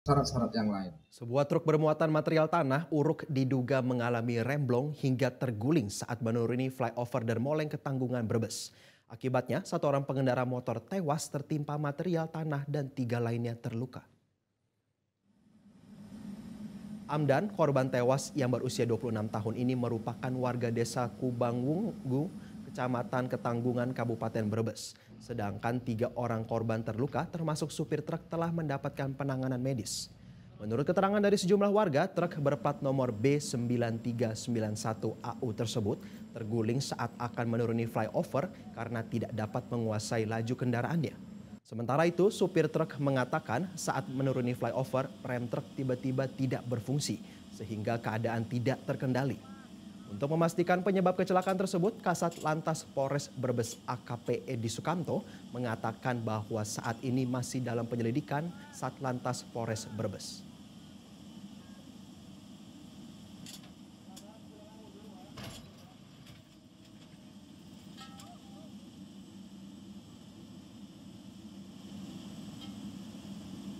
syarat-syarat yang lain. Sebuah truk bermuatan material tanah uruk diduga mengalami remblong hingga terguling saat menuruni flyover Dermoleng ke Tanggungan Brebes. Akibatnya, satu orang pengendara motor tewas tertimpa material tanah dan tiga lainnya terluka. Amdan, korban tewas yang berusia 26 tahun ini merupakan warga desa Kubangwunggu, Kecamatan Ketanggungan, Kabupaten Brebes. Sedangkan tiga orang korban terluka termasuk supir truk telah mendapatkan penanganan medis. Menurut keterangan dari sejumlah warga, truk berplat nomor B9391AU tersebut terguling saat akan menuruni flyover karena tidak dapat menguasai laju kendaraannya. Sementara itu, supir truk mengatakan saat menuruni flyover, rem truk tiba-tiba tidak berfungsi sehingga keadaan tidak terkendali. Untuk memastikan penyebab kecelakaan tersebut, Kasat Lantas Polres Brebes AKP Edi Sukanto mengatakan bahwa saat ini masih dalam penyelidikan Satlantas Polres Brebes.